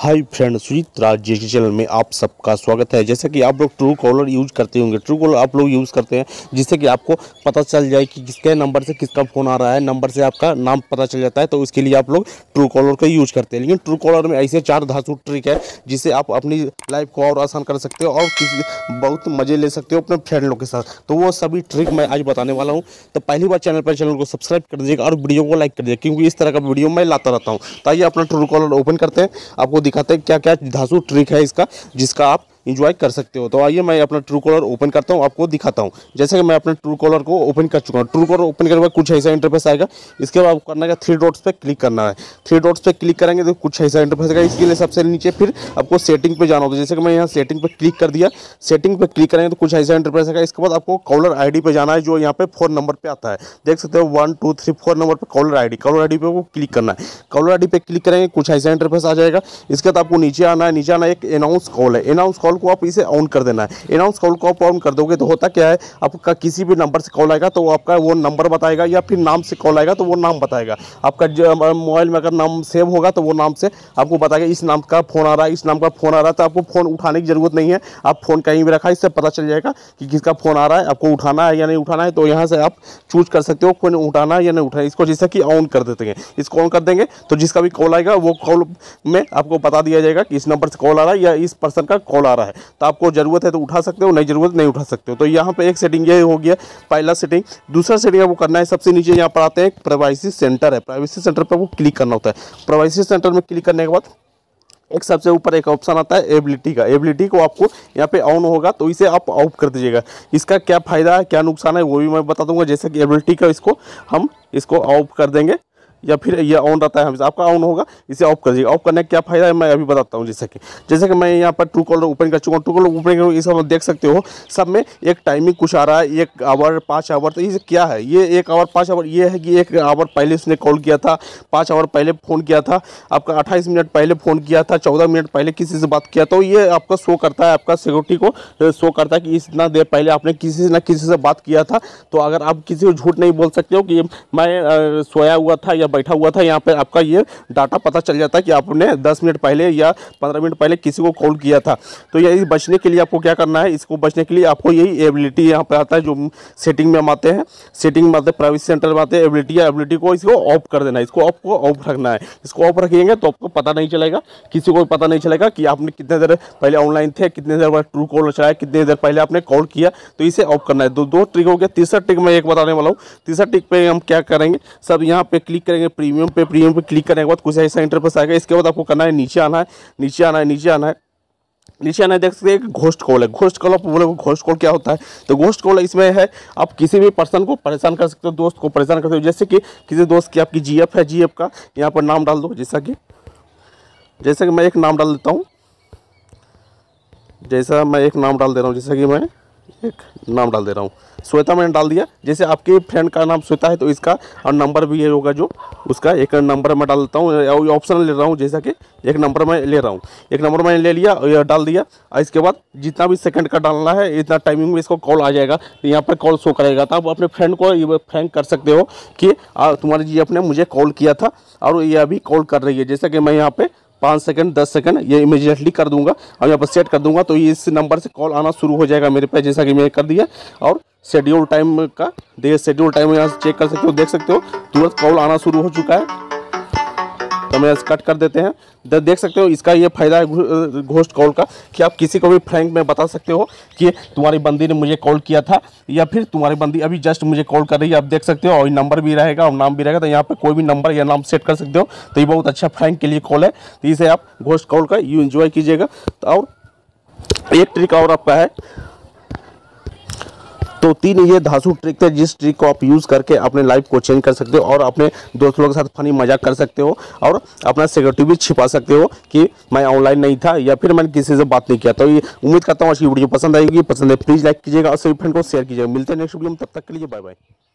hi friend Sujit राज जी के channel में आप सबका स्वागत है जैसा कि आप लोग ट्रू कॉलर यूज़ करते होंगे ट्रू कॉलर आप लोग यूज़ करते हैं जिससे कि आपको पता चल जाए कि किसके नंबर से किसका फ़ोन आ रहा है नंबर से आपका नाम पता चल जाता है तो उसके लिए आप लोग ट्रू कॉलर का यूज़ करते हैं लेकिन ट्रू कॉलर में ऐसे चार धासु ट्रिक है जिससे आप अपनी लाइफ को और आसान कर सकते हो और किसी बहुत मज़े ले सकते हो अपने फ्रेंड लोग के साथ तो वो सभी ट्रिक मैं आज बताने वाला हूँ तो पहली बार चैनल पर चैनल को सब्सक्राइब कर दीजिएगा और वीडियो को लाइक कर दीजिएगा क्योंकि इस तरह का वीडियो मैं लाता रहता हूँ ताकि तो अपना ट्रू कॉलर ओपन करते हैं आपको दिखाते हैं क्या क्या धासु ट्रिक है इसका जिसका आप इंजॉय कर सकते हो तो आइए मैं अपना ट्रू कॉलर ओपन करता हूँ आपको दिखाता हूँ जैसे कि मैं अपने ट्रू कॉलर को ओपन कर चुका हूँ ट्रू कॉलर ओपन करने के बाद कुछ ऐसा इंटरफेस आएगा इसके बाद आपको करना है थ्री डॉट्स पर क्लिक करना है थ्री डॉट्स पर क्लिक करेंगे तो कुछ ऐसा इंटरफेस आएगा इसके लिए सबसे नीचे फिर आपको सेटिंग पर जाना होगा जैसे कि मैं यहाँ सेटिंग पर क्लिक कर दिया सेटिंग पर क्लिक करेंगे तो कुछ ऐसा इंटरफेस आएगा इसके बाद आपको कॉलर आई डी जाना है जो यहाँ पर फोन नंबर पर आता है देख सकते हो one two three four number पर caller I D caller I D click करना है कॉलर आई पे क्लिक करेंगे कुछ ऐसा इंटरफेस आ जाएगा इसके बाद आपको नीचे आना है नीचे आना एक अनाउंस कॉल है अनाउंस कॉल कॉल को आप इसे ऑन कर देना है अनाउंस कॉल को आप ऑन कर दोगे तो होता क्या है आपका किसी भी नंबर से कॉल आएगा तो आपका वो नंबर बताएगा या फिर नाम से कॉल आएगा तो वो नाम बताएगा आपका मोबाइल में अगर नाम सेव होगा तो वो नाम से आपको बताएगा इस नाम का फ़ोन आ रहा है इस नाम का फ़ोन आ रहा है तो आपको फ़ोन उठाने की ज़रूरत नहीं है आप फ़ोन कहीं भी रखा इससे पता चल जाएगा कि किसका फ़ोन आ रहा है आपको उठाना है या नहीं उठाना है तो यहाँ से आप चूज कर सकते हो फ़ोन उठाना है या नहीं उठाना इसको जैसे कि ऑन कर देते हैं इसको ऑन कर देंगे तो जिसका भी कॉल आएगा वो कॉल में आपको बता दिया जाएगा कि इस नंबर से कॉल आ रहा है या इस पर्सन का कॉल आ रहा है रहा है तो आपको ज़रूरत है तो उठा सकते हो नहीं ज़रूरत नहीं उठा सकते हो तो यहाँ पर एक सेटिंग ये हो गया पहला सेटिंग दूसरा सेटिंग आपको करना है सबसे नीचे यहाँ पर आते हैं प्राइवेसी सेंटर है प्राइवेसी सेंटर पर आपको क्लिक करना होता है प्राइवेसी सेंटर में क्लिक करने के बाद एक सबसे ऊपर एक ऑप्शन आता है एबिलिटी का एबिलिटी को आपको यहाँ पे ऑन होगा तो इसे आप ऑफ कर दीजिएगा इसका क्या फ़ायदा है क्या नुकसान है वो भी मैं बता दूंगा जैसे कि एबिलिटी का इसको हम इसको ऑफ कर देंगे या फिर ये ऑन रहता है हमेशा आपका ऑन होगा इसे ऑफ कर दीजिएगा ऑफ करने का क्या फायदा है मैं अभी बताता हूँ जैसे कि जैसे कि मैं यहाँ पर ट्रू कॉलर ओपन कर चुका हूँ ट्रू कॉलर ओपन कर इस सब देख सकते हो सब में एक टाइमिंग कुछ आ रहा है एक आवर पाँच आवर तो ये क्या है ये एक आवर पाँच आवर ये है कि एक आवर पहले उसने कॉल किया था पाँच आवर पहले फ़ोन किया था आपका अट्ठाईस मिनट पहले फ़ोन किया था चौदह मिनट पहले किसी से बात किया तो ये आपका शो करता है आपका सिक्योरिटी को शो करता है कि इतना देर पहले आपने किसी से ना किसी से बात किया था तो अगर आप किसी को झूठ नहीं बोल सकते हो कि मैं सोया हुआ था या जब बैठा हुआ था यहाँ पे आपका ये डाटा पता चल जाता है कि आपने 10 मिनट पहले या 15 मिनट पहले किसी को कॉल किया था तो यही बचने के लिए आपको क्या करना है इसको बचने के लिए आपको यही एबिलिटी यहाँ पर आता है जो सेटिंग में हम आते हैं सेटिंग में आते हैं प्राइवेसी सेंटर में आते हैं एबिलिटी या एबिलिटी को इसको ऑफ कर देना है इसको ऑफ को ऑफ रखना है इसको ऑफ रखेंगे तो आपको पता नहीं चलेगा किसी को पता नहीं चलेगा कि आपने कितने देर पहले ऑनलाइन थे कितने देर बाद ट्रू कॉल चलाया कितने देर पहले आपने कॉल किया तो इसे ऑफ करना है दो दो ट्रिक हो गया तीसरा ट्रिक मैं एक बताने वाला हूँ तीसरा ट्रिक पर हम क्या करेंगे सब यहाँ पे क्लिक करेंगे करेंगे प्रीमियम पे प्रीमियम पे क्लिक करने के बाद कुछ ऐसा इंटरफेस आएगा इसके बाद आपको करना है नीचे आना है नीचे आना है नीचे आना है नीचे आना देख सकते हैं घोस्ट कॉल है घोस्ट कॉल आप बोले घोस्ट कॉल क्या होता है तो घोस्ट कॉल इसमें है आप किसी भी पर्सन को परेशान कर सकते हो दोस्त को परेशान कर सकते हो जैसे कि किसी दोस्त की आपकी जीएफ है जीएफ का यहाँ पर नाम डाल दो जैसा कि जैसा कि मैं एक नाम डाल देता हूँ जैसा मैं एक नाम डाल दे रहा हूँ जैसा कि मैं एक नाम डाल दे रहा हूँ श्वेता मैंने डाल दिया जैसे आपके फ्रेंड का नाम श्वेता है तो इसका और नंबर भी ये होगा जो उसका एक नंबर मैं डाल देता हूँ ऑप्शन ले रहा हूँ जैसा कि एक नंबर मैं ले रहा हूँ एक नंबर मैंने ले लिया और डाल दिया और इसके बाद जितना भी सेकंड का डालना है इतना टाइमिंग में इसको कॉल आ जाएगा तो यहाँ पर कॉल शो करेगा तो आप अपने फ्रेंड को फ्रेंक कर सकते हो कि तुम्हारे जी अपने मुझे कॉल किया था और ये अभी कॉल कर रही है जैसा कि मैं यहाँ पर पाँच सेकंड दस सेकंड ये इमीजिएटली कर दूंगा और यहाँ पर सेट कर दूंगा तो ये इस नंबर से कॉल आना शुरू हो जाएगा मेरे पास जैसा कि मैंने कर दिया और शेड्यूल टाइम का डे शेड्यूल टाइम यहाँ से चेक कर सकते हो देख सकते हो तुरंत कॉल आना शुरू हो चुका है कैमरा तो कट कर देते हैं देख सकते हो इसका ये फ़ायदा है घोस्ट कॉल का कि आप किसी को भी फ्रैंक में बता सकते हो कि तुम्हारी बंदी ने मुझे कॉल किया था या फिर तुम्हारी बंदी अभी जस्ट मुझे कॉल कर रही है आप देख सकते हो और नंबर भी रहेगा और नाम भी रहेगा तो यहाँ पर कोई भी नंबर या नाम सेट कर सकते हो तो ये बहुत अच्छा फ्रैंक के लिए कॉल है तो इसे आप घोस्ट कॉल का यू इन्जॉय कीजिएगा तो और एक ट्रिक और आपका है तो तीन ये धासु ट्रिक थे जिस ट्रिक को आप यूज़ करके अपने लाइफ को चेंज कर सकते हो और अपने दोस्तों के साथ फनी मजाक कर सकते हो और अपना सिक्योरिटी भी छिपा सकते हो कि मैं ऑनलाइन नहीं था या फिर मैंने किसी से बात नहीं किया तो ये उम्मीद करता हूँ आज की वीडियो पसंद आएगी पसंद है प्लीज़ लाइक कीजिएगा और सभी फ्रेंड को शेयर कीजिएगा मिलते हैं नेक्स्ट वीडियो में तब तक के लिए बाय बाय